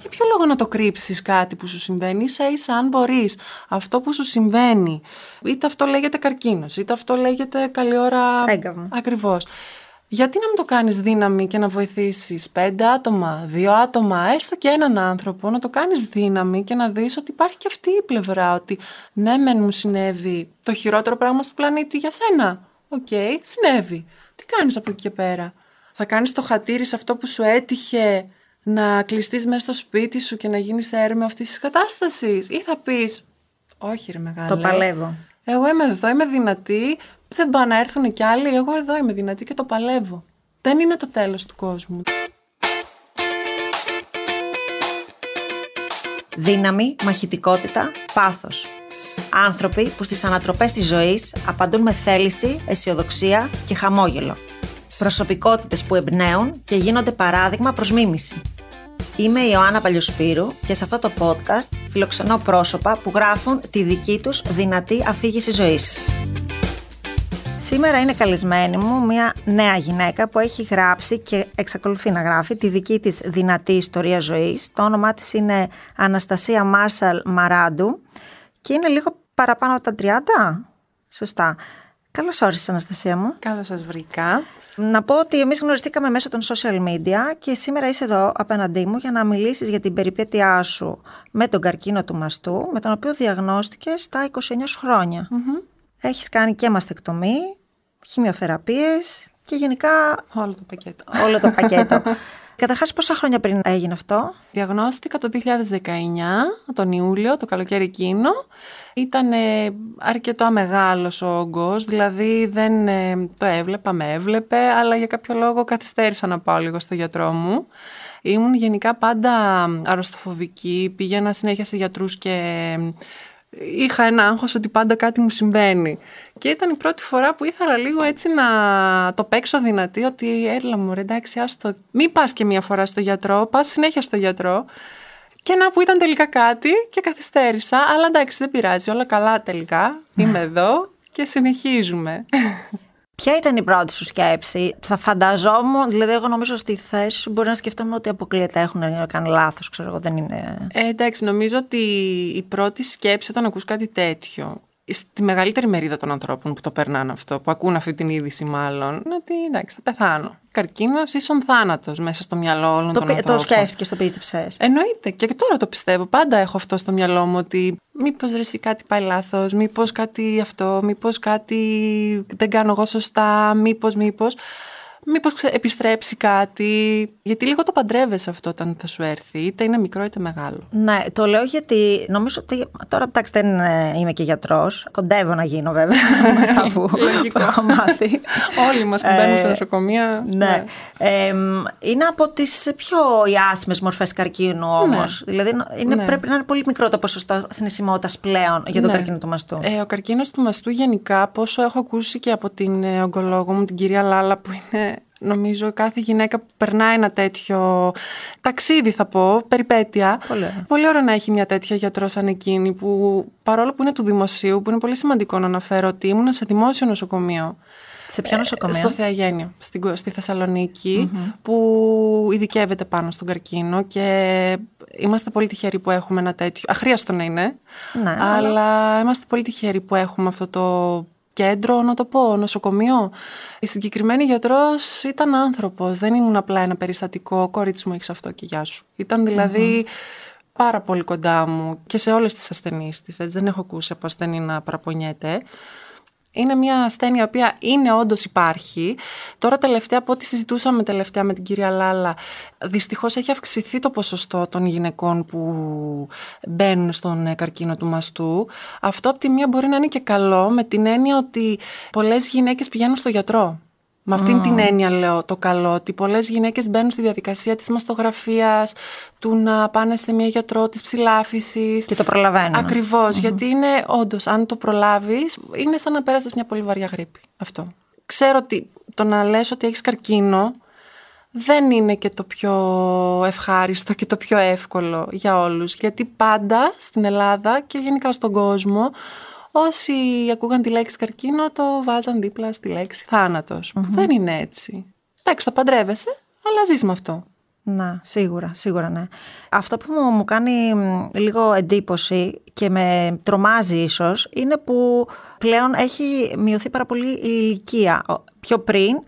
Για ποιο λόγο να το κρύψεις κάτι που σου συμβαίνει, ίσα ίσα αν μπορείς αυτό που σου συμβαίνει, είτε αυτό λέγεται καρκίνος, είτε αυτό λέγεται καλή ώρα ακριβώς. Γιατί να μην το κάνεις δύναμη και να βοηθήσεις πέντε άτομα, δύο άτομα, έστω και έναν άνθρωπο, να το κάνεις δύναμη και να δεις ότι υπάρχει και αυτή η πλευρά, ότι ναι μεν μου συνέβη το χειρότερο πράγμα στο πλανήτη για σένα. Οκ, συνέβη. Τι κάνεις από εκεί και πέρα θα κάνεις το χατήρι σε αυτό που σου έτυχε να κλειστείς μέσα στο σπίτι σου και να γίνεις έρμη αυτής της κατάστασης ή θα πεις όχι ρε μεγάλη. Το παλεύω. Εγώ είμαι εδώ, είμαι δυνατή, δεν πάνε να έρθουν κι άλλοι, εγώ εδώ είμαι δυνατή και το παλεύω. Δεν είναι το τέλος του κόσμου. Δύναμη, μαχητικότητα, πάθος. Άνθρωποι που στις ανατροπές της ζωής απαντούν με θέληση, αισιοδοξία και χαμόγελο. Προσωπικότητες που εμπνέουν και γίνονται παράδειγμα προσμίμηση. μίμηση. Είμαι η Ιωάννα Παλιοσπύρου και σε αυτό το podcast φιλοξενώ πρόσωπα που γράφουν τη δική τους δυνατή αφήγηση ζωής. Σήμερα είναι καλεσμένη μου μια νέα γυναίκα που έχει γράψει και εξακολουθεί να γράφει τη δική της δυνατή ιστορία ζωής. Το όνομά της είναι Αναστασία Μάρσαλ Μαράντου και είναι λίγο παραπάνω από τα 30. Σωστά. Καλώς όρισες Αναστασία μου. Καλώς σας βρήκα. Να πω ότι εμείς γνωριστήκαμε μέσω των social media και σήμερα είσαι εδώ απέναντί μου για να μιλήσεις για την περιπέτειά σου με τον καρκίνο του μαστού, με τον οποίο διαγνώστηκες στα 29 χρόνια. Έχεις κάνει και μαστεκτομή, χημειοθεραπείες και γενικά... Όλο το πακέτο. Όλο το πακέτο. Καταρχάς, πόσα χρόνια πριν έγινε αυτό. Διαγνώστηκα το 2019, τον Ιούλιο, το καλοκαίρι εκείνο. Ήταν αρκετά μεγάλος ο όγκος, δηλαδή δεν ε, το έβλεπα, με έβλεπε, αλλά για κάποιο λόγο καθυστέρησα να πάω λίγο στο γιατρό μου. Ήμουν γενικά πάντα αρρωστοφοβική, πήγαινα συνέχεια σε γιατρούς και ε, είχα ένα άγχος ότι πάντα κάτι μου συμβαίνει. Και ήταν η πρώτη φορά που ήθελα λίγο έτσι να το παίξω δυνατή, ότι έλα μου ρε εντάξει άστο, μην πας και μία φορά στο γιατρό, πας συνέχεια στο γιατρό. Και να που ήταν τελικά κάτι και καθυστέρησα, αλλά εντάξει δεν πειράζει, όλα καλά τελικά, είμαι εδώ και συνεχίζουμε. Ποια ήταν η πρώτη σου σκέψη, θα φανταζόμουν, δηλαδή εγώ νομίζω στη θέση σου μπορεί να σκεφτόμουν ότι αποκλείεται έχουν κάνει λάθος, ξέρω εγώ δεν είναι... Ε, εντάξει, νομίζω ότι η πρώτη σκέψη όταν ακούς κάτι τέτοιο στη μεγαλύτερη μερίδα των ανθρώπων που το περνάνε αυτό, που ακούν αυτή την είδηση μάλλον, ότι εντάξει, θα πεθάνω. Καρκίνος ίσον θάνατος μέσα στο μυαλό όλων το, των ανθρώπων. Το σκέφτηκες, το πίστεψες. Εννοείται. Και τώρα το πιστεύω. Πάντα έχω αυτό στο μυαλό μου ότι μήπως ρε, κάτι πάει λάθος, μήπως κάτι αυτό, μήπως κάτι δεν κάνω εγώ σωστά, μήπως, μήπως. Μήπως επιστρέψει κάτι. Γιατί λίγο το παντρεύεσαι αυτό όταν θα σου έρθει, είτε είναι μικρό είτε μεγάλο. Ναι, το λέω γιατί νομίζω ότι τώρα εντάξει δεν ε, είμαι και γιατρός. κοντεύω να γίνω βέβαια με που, έχω μάθει. Όλοι μας που μπαίνουν ε, σε νοσοκομεία. Ναι. ναι. είναι από τις πιο ιάσιμες μορφές καρκίνου ναι. όμως. Δηλαδή ναι. πρέπει να είναι πολύ μικρό το ποσοστό θνησιμότητας πλέον για τον καρκίνο του μαστού. Ε, ο καρκίνος του μαστού γενικά, πόσο έχω ακούσει και από την ογκολόγο μου, την κυρία Λάλα που είναι νομίζω κάθε γυναίκα που περνάει ένα τέτοιο ταξίδι θα πω, περιπέτεια. Πολύ, πολύ ωραία να έχει μια τέτοια γιατρός σαν εκείνη που παρόλο που είναι του δημοσίου, που είναι πολύ σημαντικό να αναφέρω ότι ήμουν σε δημόσιο νοσοκομείο. Σε ποιο ε, νοσοκομείο? Στο Θεαγένιο, στη θεσσαλονικη mm-hmm. που ειδικεύεται πάνω στον καρκίνο και είμαστε πολύ τυχεροί που έχουμε ένα τέτοιο. Αχρίαστο να είναι, ναι, αλλά... αλλά είμαστε πολύ τυχεροί που έχουμε αυτό το κέντρο, να το πω, νοσοκομείο. Η συγκεκριμένη γιατρός ήταν άνθρωπος. Δεν ήμουν απλά ένα περιστατικό. Κορίτσι μου, έχεις αυτό και γεια σου. Ήταν δηλαδή πάρα πολύ κοντά μου και σε όλες τις ασθενείς της. Δεν έχω ακούσει από ασθενή να παραπονιέται είναι μια ασθένεια η οποία είναι όντως υπάρχει. Τώρα, τελευταία, από ό,τι συζητούσαμε τελευταία με την κυρία Λάλα, δυστυχώς έχει αυξηθεί το ποσοστό των γυναικών που μπαίνουν στον ε, καρκίνο του μαστού. Αυτό, από τη μία, μπορεί να είναι και καλό, με την έννοια ότι πολλές γυναίκες πηγαίνουν στο γιατρό με αυτήν την έννοια λέω το καλό, ότι πολλές γυναίκες μπαίνουν στη διαδικασία της μαστογραφίας, του να πάνε σε μια γιατρό της ψηλάφισης. Και το προλαβαίνουν. γιατί είναι όντως, αν το προλάβεις, είναι σαν να πέρασες μια πολύ βαριά γρήπη. Αυτό. Ξέρω ότι το να λες ότι έχεις καρκίνο, δεν είναι και το πιο ευχάριστο και το πιο εύκολο για όλους. Γιατί πάντα στην Ελλάδα και γενικά στον κόσμο Όσοι ακούγαν τη λέξη καρκίνο, το βάζαν δίπλα στη λέξη θάνατος, που δεν είναι έτσι. Εντάξει, το παντρεύεσαι, αλλά ζεις με αυτό. Να, σίγουρα, σίγουρα ναι. Αυτό που μου, μου κάνει λίγο εντύπωση και με τρομάζει ίσως είναι που πλέον έχει μειωθεί πάρα πολύ η ηλικία. Πιο πριν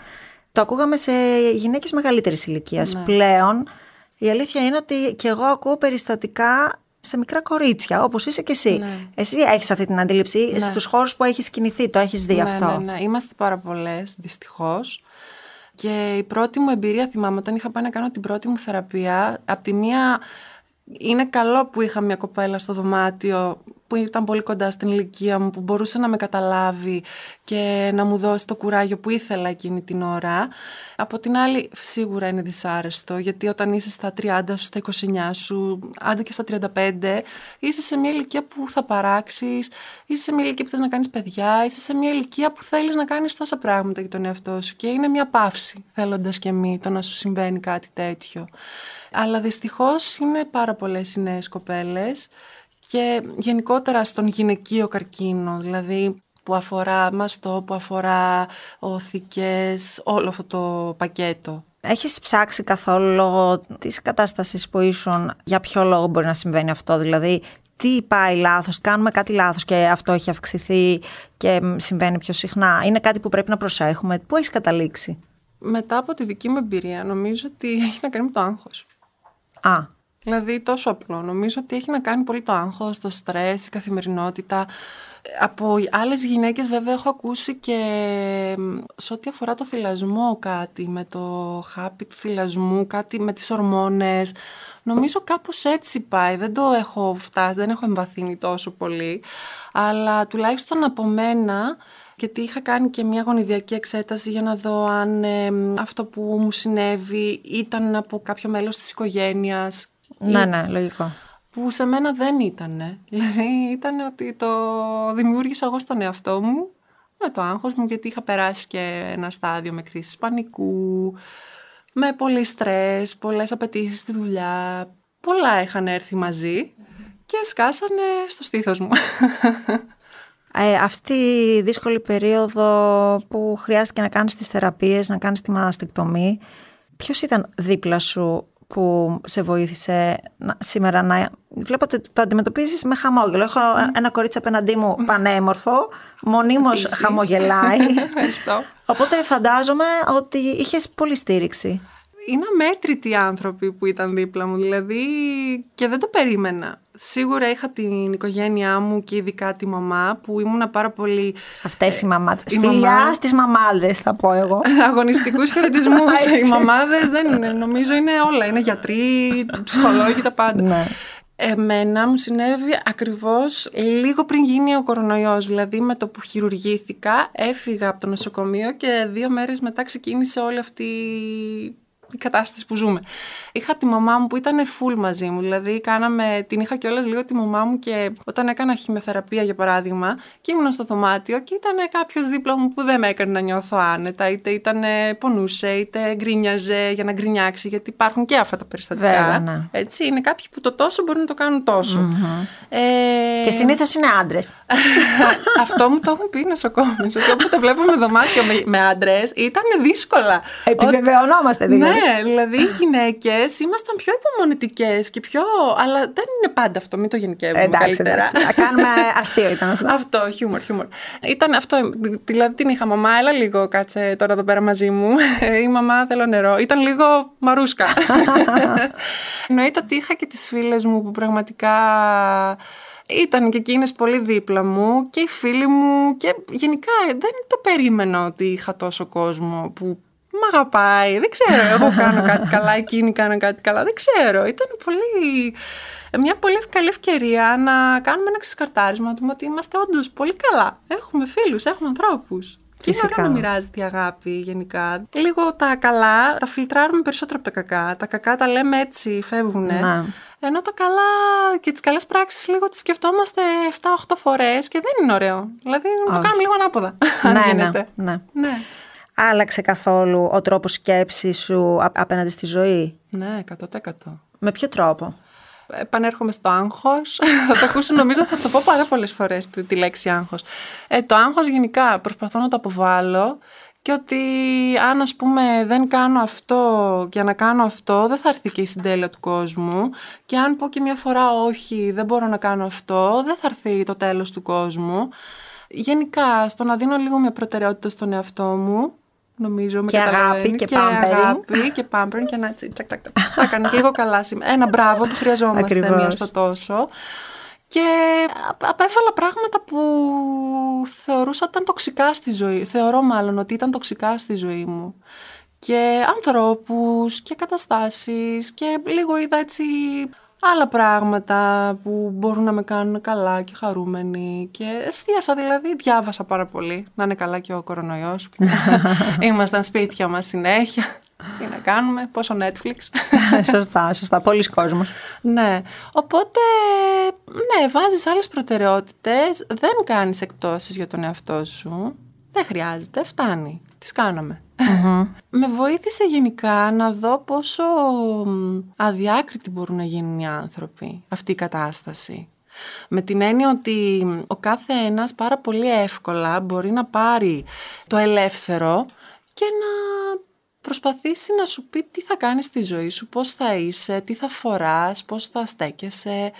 το ακούγαμε σε γυναίκες μεγαλύτερης ηλικίας. Ναι. Πλέον η αλήθεια είναι ότι και εγώ ακούω περιστατικά σε μικρά κορίτσια, όπως είσαι και εσύ. Ναι. Εσύ έχεις αυτή την αντίληψη ναι. στους χώρους που έχεις κινηθεί, το έχεις δει ναι, αυτό. Ναι, ναι, είμαστε πάρα πολλές, δυστυχώς. Και η πρώτη μου εμπειρία, θυμάμαι, όταν είχα πάει να κάνω την πρώτη μου θεραπεία, από τη μία είναι καλό που είχα μια κοπέλα στο δωμάτιο που ήταν πολύ κοντά στην ηλικία μου, που μπορούσε να με καταλάβει και να μου δώσει το κουράγιο που ήθελα εκείνη την ώρα. Από την άλλη, σίγουρα είναι δυσάρεστο, γιατί όταν είσαι στα 30 σου, στα 29 σου, άντε και στα 35, είσαι σε μια ηλικία που θα παράξεις, είσαι σε μια ηλικία που θες να κάνεις παιδιά, είσαι σε μια ηλικία που θέλεις να κάνεις τόσα πράγματα για τον εαυτό σου. Και είναι μια παύση, θέλοντας και μη, το να σου συμβαίνει κάτι τέτοιο. Αλλά δυστυχώς είναι πάρα πολλές οι νέες κοπέλες και γενικότερα στον γυναικείο καρκίνο, δηλαδή που αφορά μαστό, που αφορά οθικές, όλο αυτό το πακέτο. Έχεις ψάξει καθόλου τις κατάστασεις που ήσουν, για ποιο λόγο μπορεί να συμβαίνει αυτό, δηλαδή τι πάει λάθος, κάνουμε κάτι λάθος και αυτό έχει αυξηθεί και συμβαίνει πιο συχνά. Είναι κάτι που πρέπει να προσέχουμε. Πού έχεις καταλήξει. Μετά από τη δική μου εμπειρία νομίζω ότι έχει να κάνει με το άγχος. Α, Δηλαδή τόσο απλό. Νομίζω ότι έχει να κάνει πολύ το άγχος, το στρες, η καθημερινότητα. Από άλλες γυναίκες βέβαια έχω ακούσει και σε ό,τι αφορά το θυλασμό κάτι, με το χάπι του θυλασμού, κάτι με τις ορμόνες. Νομίζω κάπως έτσι πάει, δεν το έχω φτάσει, δεν έχω εμβαθύνει τόσο πολύ. Αλλά τουλάχιστον από μένα γιατί είχα κάνει και μια γονιδιακή εξέταση για να δω αν ε, αυτό που μου συνέβη ήταν από κάποιο μέλος της οικογένειας ναι, ναι, λογικό. Που σε μένα δεν ήταν. Δηλαδή ήταν ότι το δημιούργησα εγώ στον εαυτό μου με το άγχος μου γιατί είχα περάσει και ένα στάδιο με κρίση πανικού, με πολύ στρες, πολλές απαιτήσεις στη δουλειά, πολλά είχαν έρθει μαζί και σκάσανε στο στήθος μου. Ε, αυτή η δύσκολη περίοδο που χρειάστηκε να κάνεις τις θεραπείες, να κάνεις τη μαστικτομή, ποιος ήταν δίπλα σου που σε βοήθησε σήμερα να. Βλέπω ότι το αντιμετωπίζεις με χαμόγελο. Έχω ένα κορίτσι απέναντί μου πανέμορφο, μονίμως χαμογελάει. Οπότε φαντάζομαι ότι είχες πολύ στήριξη είναι αμέτρητοι άνθρωποι που ήταν δίπλα μου, δηλαδή και δεν το περίμενα. Σίγουρα είχα την οικογένειά μου και ειδικά τη μαμά που ήμουν πάρα πολύ. Αυτές οι ε, μαμάτες. Φιλιά στις μαμάδες, θα πω εγώ. Αγωνιστικούς χαιρετισμούς. οι μαμάδες δεν είναι. Νομίζω είναι όλα. Είναι γιατροί, ψυχολόγοι, τα πάντα. Ναι. Εμένα μου συνέβη ακριβώς λίγο πριν γίνει ο κορονοϊός, δηλαδή με το που χειρουργήθηκα έφυγα από το νοσοκομείο και δύο μέρες μετά ξεκίνησε όλη αυτή η κατάσταση που ζούμε. Είχα τη μαμά μου που ήταν full μαζί μου. Δηλαδή, κάναμε, την είχα κιόλας λίγο τη μαμά μου και όταν έκανα χημεθεραπεία, για παράδειγμα, και ήμουν στο δωμάτιο και ήταν κάποιος δίπλα μου που δεν με έκανε να νιώθω άνετα. Είτε ήταν ε, πονούσε, είτε γκρίνιαζε για να γκρινιάξει, γιατί υπάρχουν και αυτά τα περιστατικά. Βέβαια, ναι. Έτσι, είναι κάποιοι που το τόσο μπορούν να το κάνουν Ε... Και συνήθως είναι άντρες. Αυτό μου το έχουν πει νοσοκόμε. Αυτό το βλέπουμε δωμάτιο με, με άντρες ήταν δύσκολα. Επιβεβαιωνόμαστε δηλαδή. Ναι, ναι, δηλαδή οι γυναίκες ήμασταν πιο υπομονετικέ και πιο. Αλλά δεν είναι πάντα αυτό, μην το γενικεύουμε. Εντάξει, καλύτερα. εντάξει. κάνουμε αστείο ήταν αυτό. αυτό, χιούμορ, χιούμορ. Ήταν αυτό. Δηλαδή την είχα μαμά, έλα λίγο κάτσε τώρα εδώ πέρα μαζί μου. Η μαμά θέλω νερό. Ήταν λίγο μαρούσκα. Εννοείται ότι είχα και τις φίλες μου που πραγματικά ήταν και εκείνες πολύ δίπλα μου και οι φίλοι μου και γενικά δεν το περίμενα ότι είχα τόσο κόσμο που Μ' αγαπάει, δεν ξέρω. Εγώ κάνω κάτι καλά, εκείνη κάνω κάτι καλά. Δεν ξέρω. Ήταν πολύ μια πολύ καλή ευκαιρία να κάνουμε ένα ξεσκαρτάρισμα του ότι είμαστε όντως πολύ καλά. Έχουμε φίλους, έχουμε ανθρώπους. Και είναι να μοιράζεται η αγάπη γενικά. Λίγο τα καλά τα φιλτράρουμε περισσότερο από τα κακά. Τα κακά τα λέμε έτσι, φεύγουν. Να. Ενώ τα καλά και τις καλές πράξεις λίγο τις σκεφτόμαστε 7-8 φορές και δεν είναι ωραίο. Δηλαδή το κάνουμε λίγο ανάποδα. Ναι, ναι, ναι. ναι άλλαξε καθόλου ο τρόπος σκέψης σου απέναντι στη ζωή. Ναι, 100%. Με ποιο τρόπο. Επανέρχομαι στο άγχος. θα το ακούσω, νομίζω θα το πω πάρα πολλές φορές τη, τη λέξη άγχος. Ε, το άγχος, γενικά προσπαθώ να το αποβάλω και ότι αν ας πούμε δεν κάνω αυτό για να κάνω αυτό δεν θα έρθει και η συντέλεια του κόσμου και αν πω και μια φορά όχι δεν μπορώ να κάνω αυτό δεν θα έρθει το τέλος του κόσμου. Γενικά στο να δίνω λίγο μια προτεραιότητα στον εαυτό μου Νομίζω και αγάπη και, και πάμπερν. και και να έτσι. Τσακ, τσακ, τσακ. Θα λίγο καλά σήμερα. Ένα μπράβο, που χρειαζόμαστε μία στο τόσο. Και απέφαλα πράγματα που θεωρούσα ότι ήταν τοξικά στη ζωή. Θεωρώ μάλλον ότι ήταν τοξικά στη ζωή μου. Και ανθρώπους και καταστάσεις και λίγο είδα έτσι άλλα πράγματα που μπορούν να με κάνουν καλά και χαρούμενοι και εστίασα δηλαδή, διάβασα πάρα πολύ, να είναι καλά και ο κορονοϊός. Ήμασταν σπίτια μας συνέχεια. Τι να κάνουμε, πόσο Netflix. σωστά, σωστά. Πολλοί κόσμος. ναι. Οπότε, ναι, βάζεις άλλες προτεραιότητες, δεν κάνεις εκτόσεις για τον εαυτό σου. Δεν χρειάζεται, φτάνει τις καναμε Με βοήθησε γενικά να δω πόσο αδιάκριτη μπορούν να γίνουν οι άνθρωποι αυτή η κατάσταση. Με την έννοια ότι ο κάθε ένας πάρα πολύ εύκολα μπορεί να πάρει το ελεύθερο και να προσπαθήσει να σου πει τι θα κάνεις στη ζωή σου, πώς θα είσαι, τι θα φοράς, πώς θα στέκεσαι.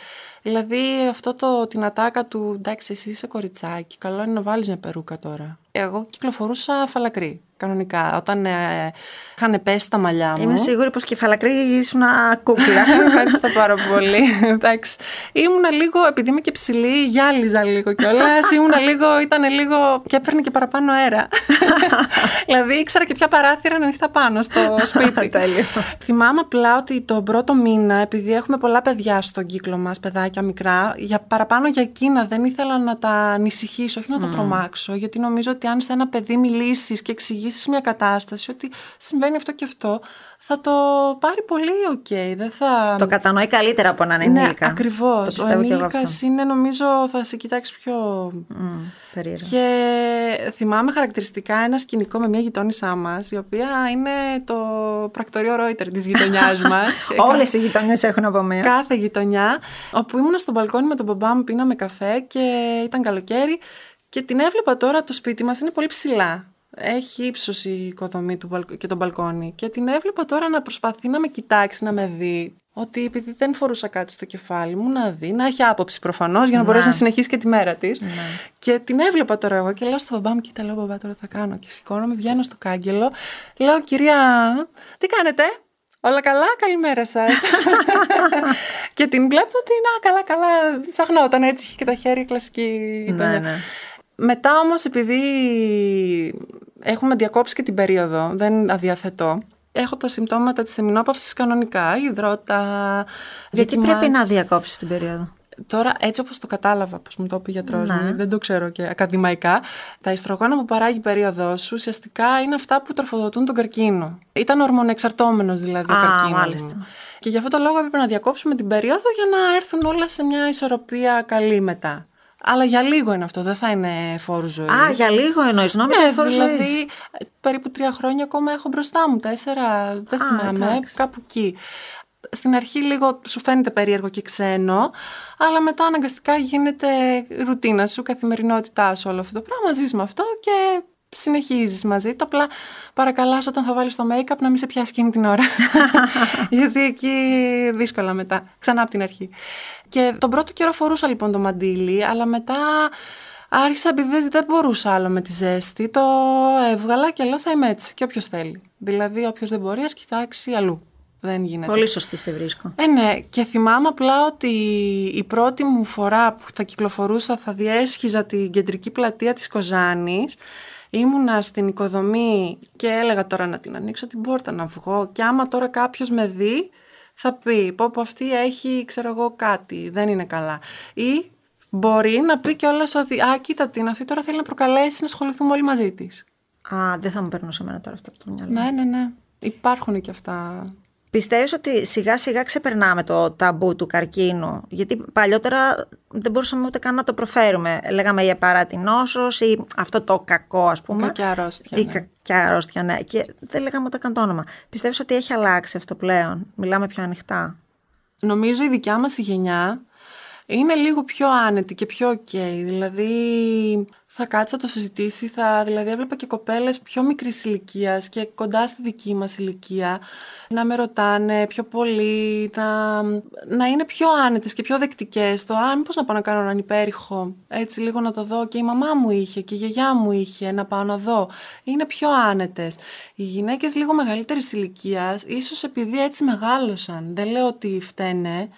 Δηλαδή αυτό το την ατάκα του «εντάξει εσύ είσαι κοριτσάκι, καλό είναι να βάλεις μια περούκα τώρα» εγώ κυκλοφορούσα φαλακρή. Κανονικά. Όταν ε, είχαν πέσει τα μαλλιά μου. Είμαι σίγουρη πως και φαλακρή ήσουν κούκλα. Ευχαριστώ πάρα πολύ. Εντάξει. Ήμουνα λίγο, επειδή είμαι και ψηλή, γυάλιζα λίγο κιόλας. Ήμουνα λίγο, ήταν λίγο. και έπαιρνε και παραπάνω αέρα. δηλαδή ήξερα και ποια παράθυρα να νύχτα πάνω στο σπίτι. Τέλειο. Θυμάμαι απλά ότι τον πρώτο μήνα, επειδή έχουμε πολλά παιδιά στον κύκλο μας, παιδάκια μικρά, για παραπάνω για εκείνα δεν ήθελα να τα ανησυχήσω, όχι να τα mm. τρομάξω, γιατί νομίζω ότι αν σε ένα παιδί μιλήσεις και εξηγήσεις μια κατάσταση, ότι συμβαίνει αυτό και αυτό, θα το πάρει πολύ οκ. Okay. Δεν θα... Το κατανοεί καλύτερα από έναν ναι, ενήλικα. Ναι, ακριβώ. Ο ενήλικα είναι, νομίζω, θα σε κοιτάξει πιο. Mm, περίεργο. Και θυμάμαι χαρακτηριστικά ένα σκηνικό με μια γειτόνισά μας, η οποία είναι το πρακτορείο Ρόιτερ της γειτονιάς μας. Όλες οι γειτονιές έχουν από μένα. Κάθε γειτονιά. Όπου ήμουν στο μπαλκόνι με τον μπαμπά μου, πίναμε καφέ και ήταν καλοκαίρι και την έβλεπα τώρα, το σπίτι μας είναι πολύ ψηλά. Έχει ύψος η οικοδομή του και τον μπαλκόνι. Και την έβλεπα τώρα να προσπαθεί να με κοιτάξει, να με δει. Ότι επειδή δεν φορούσα κάτι στο κεφάλι μου, να δει, να έχει άποψη προφανώς για να ναι. μπορέσει να συνεχίσει και τη μέρα της. Ναι. Και την έβλεπα τώρα εγώ και λέω στον μπαμπά μου: Κοίτα, λέω μπαμπά, τώρα θα κάνω. Και σηκώνομαι, βγαίνω στο κάγκελο. Λέω, κυρία, τι κάνετε. Όλα καλά, καλημέρα σας. και την βλέπω ότι να, καλά, καλά. Ψαχνόταν έτσι, είχε και τα χέρια κλασική Ναι, μετά όμως επειδή έχουμε διακόψει και την περίοδο, δεν αδιαθετώ, έχω τα συμπτώματα της σεμινόπαυσης κανονικά, υδρότα, Γιατί πρέπει να διακόψεις την περίοδο. Τώρα, έτσι όπως το κατάλαβα, πως μου το είπε ο γιατρός ναι. μου, δεν το ξέρω και ακαδημαϊκά, τα ιστρογόνα που παράγει η περίοδό σου ουσιαστικά είναι αυτά που τροφοδοτούν τον καρκίνο. Ήταν ορμονεξαρτώμενος δηλαδή ο καρκίνος. Μάλιστα. Και γι' αυτό το λόγο έπρεπε να διακόψουμε την περίοδο για να έρθουν όλα σε μια ισορροπία καλή μετά. Αλλά για λίγο είναι αυτό, δεν θα είναι φόρου ζωής. Α, για λίγο εννοείς. Νόμιζα ναι, δηλαδή, περίπου τρία χρόνια ακόμα έχω μπροστά μου, τέσσερα, δεν θυμάμαι, κάπου εκεί. Στην αρχή λίγο σου φαίνεται περίεργο και ξένο, αλλά μετά αναγκαστικά γίνεται ρουτίνα σου, καθημερινότητά σου όλο αυτό το πράγμα, Ζεις με αυτό και συνεχίζεις μαζί του. Απλά παρακαλάς όταν θα βάλεις το make-up να μην σε πιάσει εκείνη την ώρα. Γιατί εκεί δύσκολα μετά. Ξανά από την αρχή. Και τον πρώτο καιρό φορούσα λοιπόν το μαντίλι, αλλά μετά άρχισα επειδή δεν μπορούσα άλλο με τη ζέστη. Το έβγαλα και λέω θα είμαι έτσι. Και όποιος θέλει. Δηλαδή, όποιος δεν μπορεί, ας κοιτάξει αλλού. Δεν γίνεται. Πολύ σωστή σε βρίσκω. Ε, ναι. Και θυμάμαι απλά ότι η πρώτη μου φορά που θα κυκλοφορούσα θα διέσχιζα την κεντρική πλατεία της Κοζάνης ήμουνα στην οικοδομή και έλεγα τώρα να την ανοίξω την πόρτα να βγω και άμα τώρα κάποιος με δει θα πει πω, πω αυτή έχει ξέρω εγώ κάτι, δεν είναι καλά. Ή μπορεί να πει κιόλας ότι α κοίτα την αυτή τώρα θέλει να προκαλέσει να ασχοληθούμε όλοι μαζί της. Α, δεν θα μου περνούσε εμένα τώρα αυτό από το μυαλό. Ναι, ναι, ναι. Υπάρχουν και αυτά Πιστεύεις ότι σιγά σιγά ξεπερνάμε το ταμπού του καρκίνου, γιατί παλιότερα δεν μπορούσαμε ούτε καν να το προφέρουμε. Λέγαμε για παρά ή αυτό το κακό ας πούμε. Κακιά αρρώστια. Ή ναι. κακιά αρρώστια, ναι. Και δεν λέγαμε ούτε καν το όνομα. Πιστεύεις ότι έχει αλλάξει αυτό πλέον, μιλάμε πιο ανοιχτά. Νομίζω η δικιά μας γενιά είναι λίγο πιο άνετη και πιο οκ, Δηλαδή θα κάτσα το συζητήσει. Θα, δηλαδή, έβλεπα και κοπέλες πιο μικρής ηλικίας και κοντά στη δική μας ηλικία να με ρωτάνε πιο πολύ, να, να είναι πιο άνετες και πιο δεκτικές. Το αν, πώς να πάω να κάνω έναν υπέρηχο. Έτσι, λίγο να το δω. Και η μαμά μου είχε και η γιαγιά μου είχε να πάω να δω. Είναι πιο άνετες. Οι γυναίκες λίγο μεγαλύτερης ηλικίας, ίσως επειδή έτσι μεγάλωσαν, δεν λέω ότι φταίνε,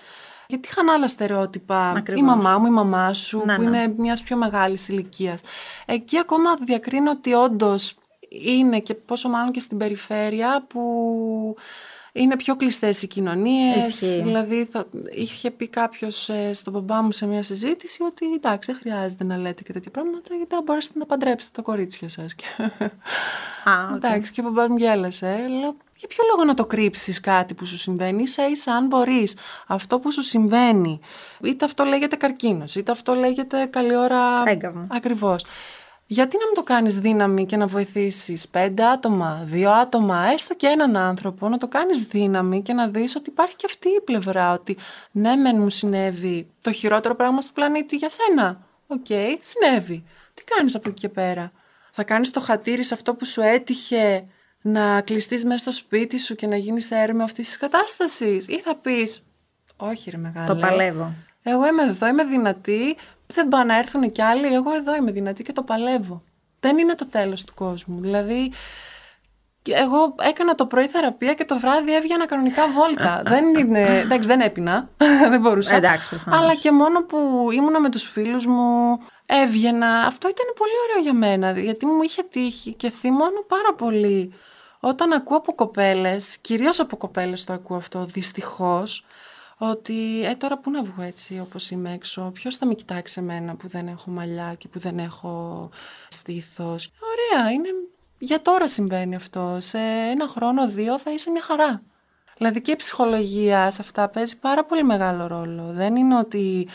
γιατί είχαν άλλα στερεότυπα. Η μαμά μου, η μαμά σου, ναι, που ναι. είναι μιας πιο μεγάλης ηλικίας. Εκεί ακόμα διακρίνω ότι όντως είναι και πόσο μάλλον και στην περιφέρεια που είναι πιο κλειστές οι κοινωνίες. Δηλαδή, είχε πει κάποιος ε, στον μπαμπά μου σε μια συζήτηση ότι εντάξει, δεν χρειάζεται να λέτε και τέτοια πράγματα, γιατί θα μπορέσετε να παντρέψετε τα κορίτσια σα. okay. Εντάξει, και ο μπαμπάς μου γέλασε. Λέω, για ποιο λόγο να το κρύψεις κάτι που σου συμβαίνει, ίσα ίσα αν μπορείς αυτό που σου συμβαίνει, είτε αυτό λέγεται καρκίνος, είτε αυτό λέγεται καλή ώρα Έγκαμε. ακριβώς. Γιατί να μην το κάνεις δύναμη και να βοηθήσεις πέντε άτομα, δύο άτομα, έστω και έναν άνθρωπο, να το κάνεις δύναμη και να δεις ότι υπάρχει και αυτή η πλευρά, ότι ναι μεν μου συνέβη το χειρότερο πράγμα στο πλανήτη για σένα. Οκ, okay, συνέβη. Τι κάνεις από εκεί και πέρα. Θα κάνεις το χατήρι σε αυτό που σου έτυχε να κλειστείς μέσα στο σπίτι σου και να γίνεις έρευνα αυτής της κατάστασης. Ή θα πεις, Όχι, ρε μεγάλη. Το παλεύω. Εγώ είμαι εδώ, είμαι δυνατή. Δεν πάνε να έρθουν κι άλλοι. Εγώ εδώ είμαι δυνατή και το παλεύω. Δεν είναι το τέλος του κόσμου. Δηλαδή, εγώ έκανα το πρωί θεραπεία και το βράδυ έβγαινα κανονικά βόλτα. δεν είναι. Εντάξει, δεν έπεινα. δεν μπορούσα. Εντάξει, προφανώς. Αλλά και μόνο που ήμουνα με τους φίλους μου, έβγαινα. Αυτό ήταν πολύ ωραίο για μένα, γιατί μου είχε τύχει και θυμώνω πάρα πολύ όταν ακούω από κοπέλες, κυρίως από κοπέλες, το ακούω αυτό δυστυχώς, ότι ε, τώρα πού να βγω έτσι όπως είμαι έξω, ποιος θα με κοιτάξει εμένα που δεν έχω μαλλιά και που δεν έχω στήθος. Ωραία, είναι... για τώρα συμβαίνει αυτό, σε ένα χρόνο, δύο θα είσαι μια χαρά. Δηλαδή και η ψυχολογία σε αυτά παίζει πάρα πολύ μεγάλο ρόλο. Δεν είναι ότι...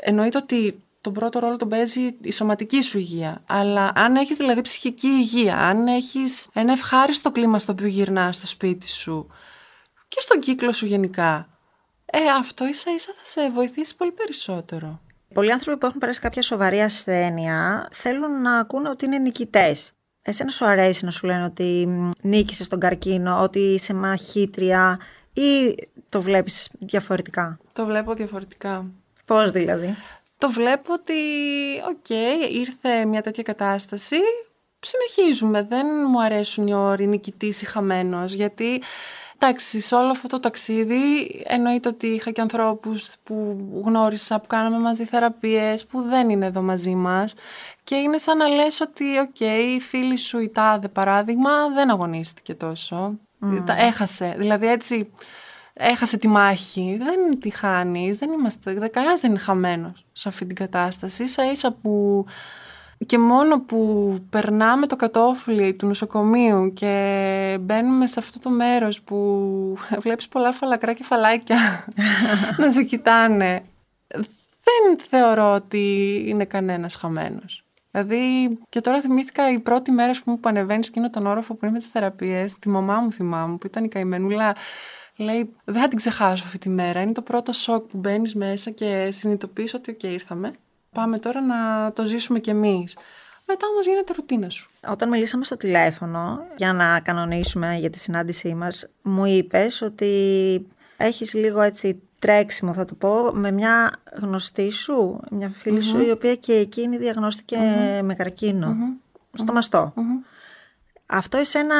Εννοείται ότι τον πρώτο ρόλο τον παίζει η σωματική σου υγεία. Αλλά αν έχεις δηλαδή ψυχική υγεία, αν έχεις ένα ευχάριστο κλίμα στο οποίο γυρνάς στο σπίτι σου και στον κύκλο σου γενικά, ε, αυτό ίσα ίσα θα σε βοηθήσει πολύ περισσότερο. Πολλοί άνθρωποι που έχουν περάσει κάποια σοβαρή ασθένεια θέλουν να ακούνε ότι είναι νικητές. Εσένα σου αρέσει να σου λένε ότι νίκησες τον καρκίνο, ότι είσαι μαχήτρια ή το βλέπεις διαφορετικά. Το βλέπω διαφορετικά. Πώς δηλαδή το βλέπω ότι, οκ, ήρθε μια τέτοια κατάσταση, συνεχίζουμε, δεν μου αρέσουν οι όροι νικητής ή χαμένος, γιατί Εντάξει, σε όλο αυτό το ταξίδι εννοείται ότι είχα και ανθρώπους που γνώρισα, που κάναμε μαζί θεραπείες, που δεν είναι εδώ μαζί μας και είναι σαν να λες ότι οκ, η φίλη σου η τάδε παράδειγμα δεν αγωνίστηκε τόσο, mm. έχασε, δηλαδή έτσι έχασε τη μάχη, δεν τη χάνεις, δεν είμαστε, δεν είναι χαμένος σε αυτή την κατάσταση. Ίσα ίσα που και μόνο που περνάμε το κατόφλι του νοσοκομείου και μπαίνουμε σε αυτό το μέρος που βλέπεις πολλά φαλακρά κεφαλάκια να σε κοιτάνε, δεν θεωρώ ότι είναι κανένας χαμένος. Δηλαδή, και τώρα θυμήθηκα η πρώτη μέρα που ανεβαίνεις και είναι τον όροφο που είναι με τι θεραπείες τη μαμά μου θυμάμαι, που ήταν η καημενούλα λέει δεν θα την ξεχάσω αυτή τη μέρα. Είναι το πρώτο σοκ που μπαίνεις μέσα και συνειδητοποιείς ότι OK, ήρθαμε. Πάμε τώρα να το ζήσουμε κι εμείς. Μετά όμως γίνεται ρουτίνα σου. Όταν μιλήσαμε στο τηλέφωνο για να κανονίσουμε για τη συνάντησή μας, μου είπες ότι έχεις λίγο έτσι τρέξιμο, θα το πω, με μια γνωστή σου, μια φιλη σου, η οποία και εκείνη με καρκινο Στο μαστό αυτό εσένα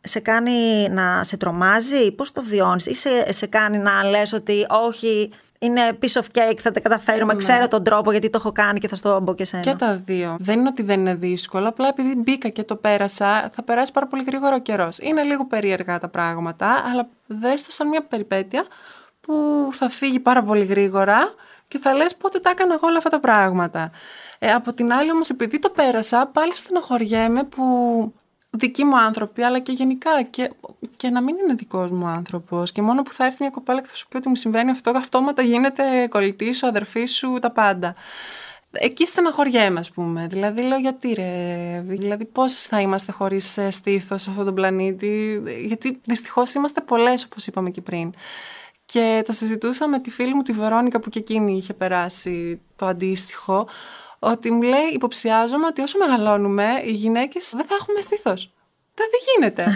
σε κάνει να σε τρομάζει, πώς το βιώνεις ή σε, κάνει να λες ότι όχι είναι piece of cake, θα τα καταφέρουμε, ναι. ξέρω τον τρόπο γιατί το έχω κάνει και θα στο μπω και σένα. Και τα δύο. Δεν είναι ότι δεν είναι δύσκολο, απλά επειδή μπήκα και το πέρασα, θα περάσει πάρα πολύ γρήγορα ο καιρός. Είναι λίγο περίεργα τα πράγματα, αλλά δες το σαν μια περιπέτεια που θα φύγει πάρα πολύ γρήγορα και θα λες πότε τα έκανα εγώ όλα αυτά τα πράγματα. Ε, από την άλλη όμως επειδή το πέρασα πάλι στενοχωριέμαι που δικοί μου άνθρωποι, αλλά και γενικά. Και, και να μην είναι δικός μου άνθρωπος. Και μόνο που θα έρθει μια κοπέλα και θα σου πει ότι μου συμβαίνει αυτό, αυτόματα γίνεται κολλητής σου, αδερφής σου, τα πάντα. Εκεί στεναχωριέμαι, ας πούμε. Δηλαδή, λέω γιατί ρε. Δηλαδή, πώς θα είμαστε χωρίς ε, στήθος σε αυτόν τον πλανήτη. Γιατί δυστυχώς είμαστε πολλές, όπως είπαμε και πριν. Και το συζητούσα με τη φίλη μου τη Βερόνικα που και εκείνη είχε περάσει το αντίστοιχο ότι μου λέει, υποψιάζομαι ότι όσο μεγαλώνουμε, οι γυναίκες δεν θα έχουμε στήθος. Δεν γίνεται.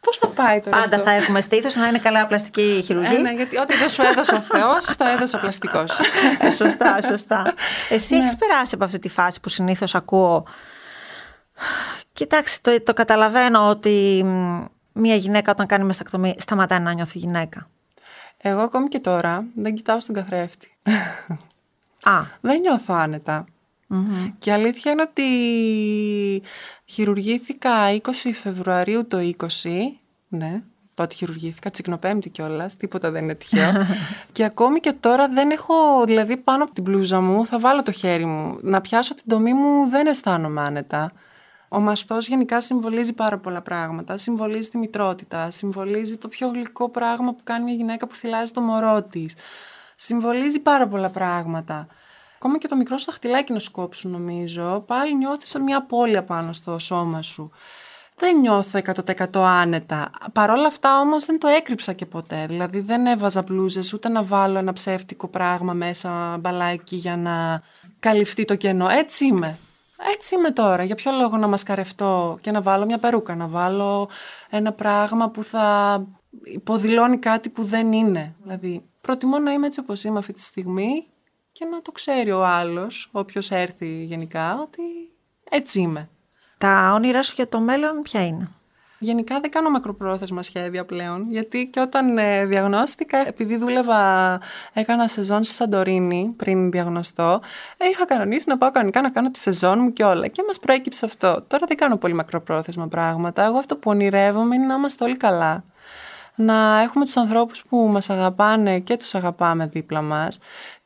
Πώς θα πάει τώρα. Πάντα αυτό? θα έχουμε στήθος, να είναι καλά πλαστική χειρουργή. Ένα ε, γιατί ό,τι δεν σου έδωσε ο Θεός, το έδωσε ο πλαστικός. Ε, σωστά, σωστά. Εσύ ναι. έχεις περάσει από αυτή τη φάση που συνήθως ακούω. Κοιτάξτε, το, το καταλαβαίνω ότι μια γυναίκα όταν κάνει μεστακτομή σταματάει να νιώθει γυναίκα. Εγώ ακόμη και τώρα δεν κοιτάω στον καθρέφτη. Α. Δεν νιώθω άνετα. Mm-hmm. Και αλήθεια είναι ότι χειρουργήθηκα 20 Φεβρουαρίου το 20, ναι, ότι χειρουργήθηκα, τσικνοπέμπτη κιόλας, τίποτα δεν είναι τυχαίο. και ακόμη και τώρα δεν έχω, δηλαδή πάνω από την πλούζα μου θα βάλω το χέρι μου. Να πιάσω την τομή μου δεν αισθάνομαι άνετα. Ο μαστός γενικά συμβολίζει πάρα πολλά πράγματα. Συμβολίζει τη μητρότητα, συμβολίζει το πιο γλυκό πράγμα που κάνει μια γυναίκα που θυλάζει το μωρό της. Συμβολίζει πάρα πολλά πράγματα. Ακόμα και το μικρό σου δαχτυλάκι να σου νομίζω. Πάλι νιώθεις μια απώλεια πάνω στο σώμα σου. Δεν νιώθω 100% άνετα. Παρ' όλα αυτά όμως δεν το έκρυψα και ποτέ. Δηλαδή δεν έβαζα πλούζε ούτε να βάλω ένα ψεύτικο πράγμα μέσα μπαλάκι για να καλυφθεί το κενό. Έτσι είμαι. Έτσι είμαι τώρα. Για ποιο λόγο να μασκαρευτώ και να βάλω μια περούκα, να βάλω ένα πράγμα που θα υποδηλώνει κάτι που δεν είναι. Δηλαδή προτιμώ να είμαι έτσι όπως είμαι αυτή τη στιγμή και να το ξέρει ο άλλος, όποιος έρθει γενικά, ότι έτσι είμαι. Τα όνειρά σου για το μέλλον ποια είναι? Γενικά δεν κάνω μακροπρόθεσμα σχέδια πλέον, γιατί και όταν ε, διαγνώστηκα, επειδή δούλευα, έκανα σεζόν στη Σαντορίνη πριν διαγνωστώ, ε, είχα κανονίσει να πάω κανονικά να κάνω τη σεζόν μου και όλα. Και μας προέκυψε αυτό. Τώρα δεν κάνω πολύ μακροπρόθεσμα πράγματα. Εγώ αυτό που ονειρεύομαι είναι να είμαστε όλοι καλά. Να έχουμε τους ανθρώπους που μας αγαπάνε και τους αγαπάμε δίπλα μας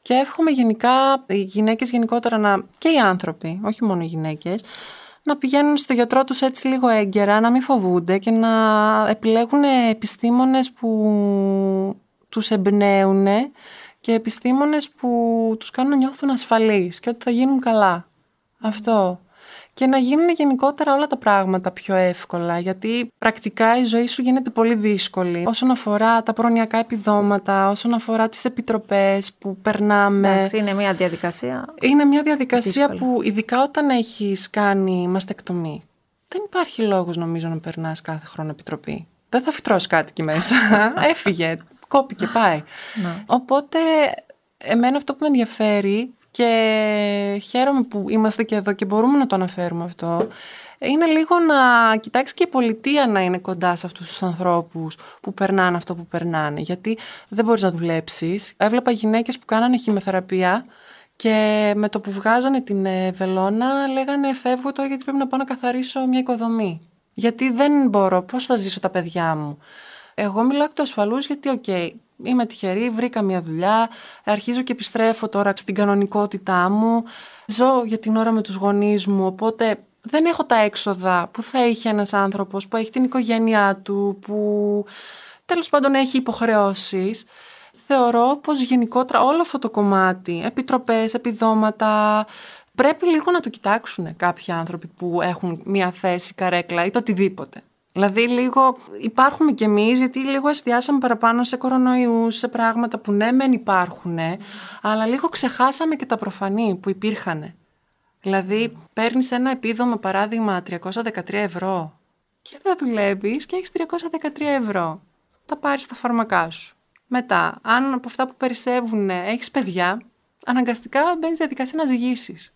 και εύχομαι γενικά οι γυναίκες γενικότερα να, και οι άνθρωποι, όχι μόνο οι γυναίκες, να πηγαίνουν στο γιατρό τους έτσι λίγο έγκαιρα, να μην φοβούνται και να επιλέγουν επιστήμονες που τους εμπνέουν και επιστήμονες που τους κάνουν να νιώθουν ασφαλείς και ότι θα γίνουν καλά. Αυτό και να γίνουν γενικότερα όλα τα πράγματα πιο εύκολα. Γιατί πρακτικά η ζωή σου γίνεται πολύ δύσκολη όσον αφορά τα προνοιακά επιδόματα, όσον αφορά τις επιτροπές που περνάμε. Εντάξει, είναι μια διαδικασία. Είναι μια διαδικασία που ειδικά όταν έχεις κάνει μαστεκτομή. Δεν υπάρχει λόγος νομίζω να περνάς κάθε χρόνο επιτροπή. Δεν θα φυτρώσεις κάτι εκεί μέσα. Έφυγε. Κόπηκε, πάει. Ναι. Οπότε, εμένα αυτό που με ενδιαφέρει και χαίρομαι που είμαστε και εδώ και μπορούμε να το αναφέρουμε αυτό, είναι λίγο να κοιτάξεις και η πολιτεία να είναι κοντά σε αυτούς τους ανθρώπους που περνάνε αυτό που περνάνε. Γιατί δεν μπορείς να δουλέψεις. Έβλεπα γυναίκες που κάνανε χημεθεραπεία και με το που βγάζανε την ε, βελόνα λέγανε φεύγω τώρα γιατί πρέπει να πάω να καθαρίσω μια οικοδομή. Γιατί δεν μπορώ, πώς θα ζήσω τα παιδιά μου. Εγώ μιλάω εκ του ασφαλούς γιατί, οκ, είμαι τυχερή, βρήκα μια δουλειά, αρχίζω και επιστρέφω τώρα στην κανονικότητά μου, ζω για την ώρα με τους γονείς μου, οπότε δεν έχω τα έξοδα που θα είχε ένας άνθρωπος που έχει την οικογένειά του, που τέλος πάντων έχει υποχρεώσεις. Θεωρώ πως γενικότερα όλο αυτό το κομμάτι, επιτροπές, επιδόματα, πρέπει λίγο να το κοιτάξουν κάποιοι άνθρωποι που έχουν μια θέση καρέκλα ή το οτιδήποτε. Δηλαδή λίγο υπάρχουμε κι εμείς γιατί λίγο εστιάσαμε παραπάνω σε κορονοϊούς, σε πράγματα που ναι μεν υπάρχουν, αλλά λίγο ξεχάσαμε και τα προφανή που υπήρχαν. Δηλαδή παίρνεις ένα επίδομα παράδειγμα 313 ευρώ και δεν δουλεύεις και έχεις 313 ευρώ. Θα πάρεις τα φαρμακά σου. Μετά, αν από αυτά που περισσεύουν έχεις παιδιά, αναγκαστικά μπαίνεις διαδικασία να ζυγίσεις.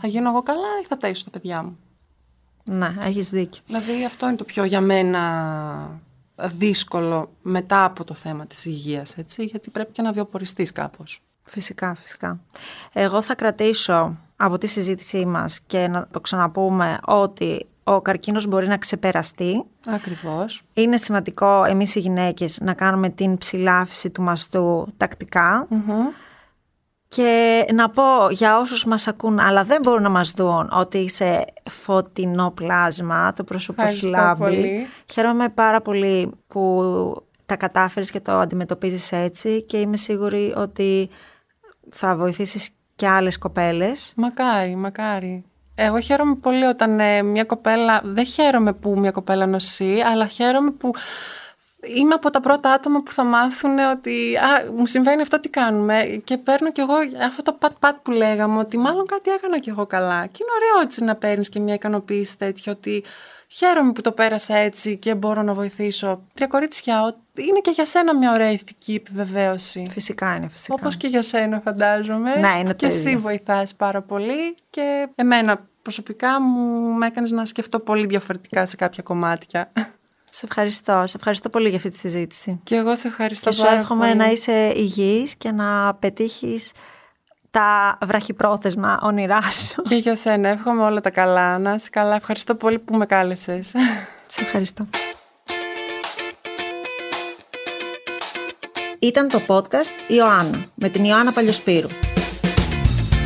Θα γίνω εγώ καλά ή θα ίσω τα παιδιά μου. Ναι, έχεις δίκιο. Δηλαδή αυτό είναι το πιο για μένα δύσκολο μετά από το θέμα της υγείας, έτσι, γιατί πρέπει και να βιοποριστείς κάπως. Φυσικά, φυσικά. Εγώ θα κρατήσω από τη συζήτησή μας και να το ξαναπούμε ότι ο καρκίνος μπορεί να ξεπεραστεί. Ακριβώς. Είναι σημαντικό εμείς οι γυναίκες να κάνουμε την ψηλάφιση του μαστού και να πω για όσους μας ακούν αλλά δεν μπορούν να μας δουν ότι είσαι φωτεινό πλάσμα, το πρόσωπο σου Χαίρομαι πάρα πολύ που τα κατάφερες και το αντιμετωπίζεις έτσι και είμαι σίγουρη ότι θα βοηθήσεις και άλλες κοπέλες. Μακάρι, μακάρι. Εγώ χαίρομαι πολύ όταν ε, μια κοπέλα, δεν χαίρομαι που μια κοπέλα νοσεί, αλλά χαίρομαι που είμαι από τα πρώτα άτομα που θα μάθουν ότι α, μου συμβαίνει αυτό τι κάνουμε και παίρνω κι εγώ αυτό το πατ-πατ που λέγαμε ότι μάλλον κάτι έκανα κι εγώ καλά και είναι ωραίο έτσι να παίρνεις και μια ικανοποίηση τέτοια ότι χαίρομαι που το πέρασα έτσι και μπορώ να βοηθήσω. Τρία κορίτσια, είναι και για σένα μια ωραία ηθική επιβεβαίωση. Φυσικά είναι, φυσικά. Όπως και για σένα φαντάζομαι. Να, είναι και εσύ βοηθάς πάρα πολύ και εμένα προσωπικά μου με να σκεφτώ πολύ διαφορετικά σε κάποια κομμάτια. Σε ευχαριστώ. Σε ευχαριστώ πολύ για αυτή τη συζήτηση. Και εγώ σε ευχαριστώ και πάρα εύχομαι να είσαι υγιής και να πετύχεις τα βραχυπρόθεσμα όνειρά σου. Και για σένα. Εύχομαι όλα τα καλά. Να είσαι καλά. Ευχαριστώ πολύ που με κάλεσες. σε ευχαριστώ. Ήταν το podcast Ιωάννα με την Ιωάννα Παλιοσπύρου.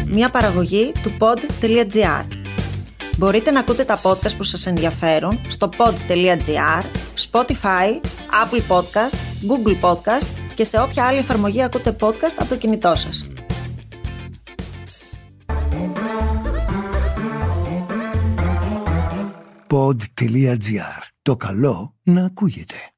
Μια παραγωγή του pod.gr. Μπορείτε να ακούτε τα podcast που σας ενδιαφέρουν στο pod.gr, Spotify, Apple Podcast, Google Podcast και σε όποια άλλη εφαρμογή ακούτε podcast από το κινητό σας. Pod.gr. Το καλό να ακούγεται.